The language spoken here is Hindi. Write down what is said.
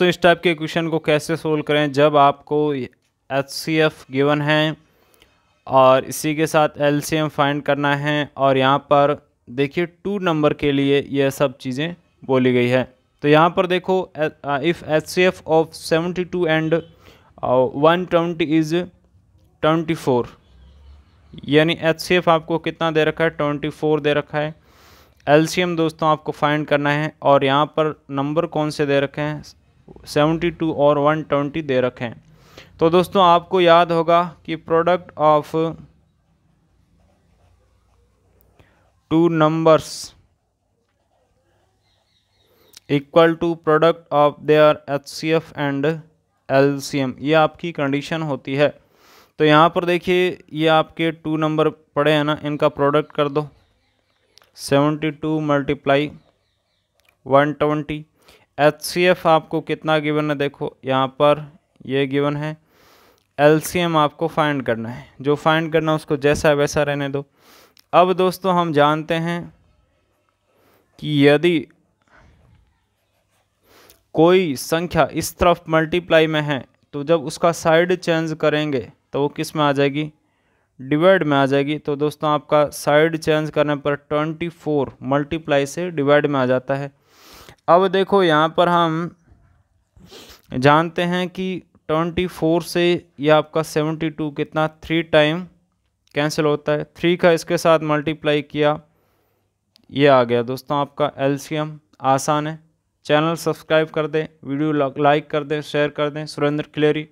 दोस्तों इस टाइप के क्वेश्चन को कैसे सोल्व करें जब आपको एच सी एफ गिवन है और इसी के साथ एल सी एम फाइंड करना है और यहाँ पर देखिए टू नंबर के लिए यह सब चीज़ें बोली गई है तो यहाँ पर देखो if H C F of seventy two and one twenty is twenty four यानी एच सी एफ आपको कितना दे रखा है ट्वेंटी फोर दे रखा है एल सी एम दोस्तों आपको फाइंड करना है और यहाँ पर नंबर कौन से दे रखे हैं सेवेंटी टू और वन ट्वेंटी दे रखें तो दोस्तों आपको याद होगा कि product of two numbers equal to product of their H C F and L C M ये आपकी कंडीशन होती है तो यहाँ पर देखिए ये आपके टू नंबर पड़े हैं ना इनका प्रोडक्ट कर दो seventy two multiply one twenty H आपको कितना गिवन है देखो यहाँ पर ये गिवन है एल आपको फाइंड करना है जो फाइंड करना उसको जैसा वैसा रहने दो अब दोस्तों हम जानते हैं कि यदि कोई संख्या इस तरफ मल्टीप्लाई में है तो जब उसका साइड चेंज करेंगे तो वो किस में आ जाएगी डिवाइड में आ जाएगी तो दोस्तों आपका साइड चेंज करने पर ट्वेंटी फोर मल्टीप्लाई से डिवाइड में आ जाता है अब देखो यहाँ पर हम जानते हैं कि ट्वेंटी फोर से यह आपका सेवेंटी टू कितना थ्री टाइम कैंसिल होता है थ्री का इसके साथ मल्टीप्लाई किया ये आ गया दोस्तों आपका एलसीएम आसान है चैनल सब्सक्राइब कर दें वीडियो लाइक कर दें शेयर कर दें सुरेंद्र क्लेरी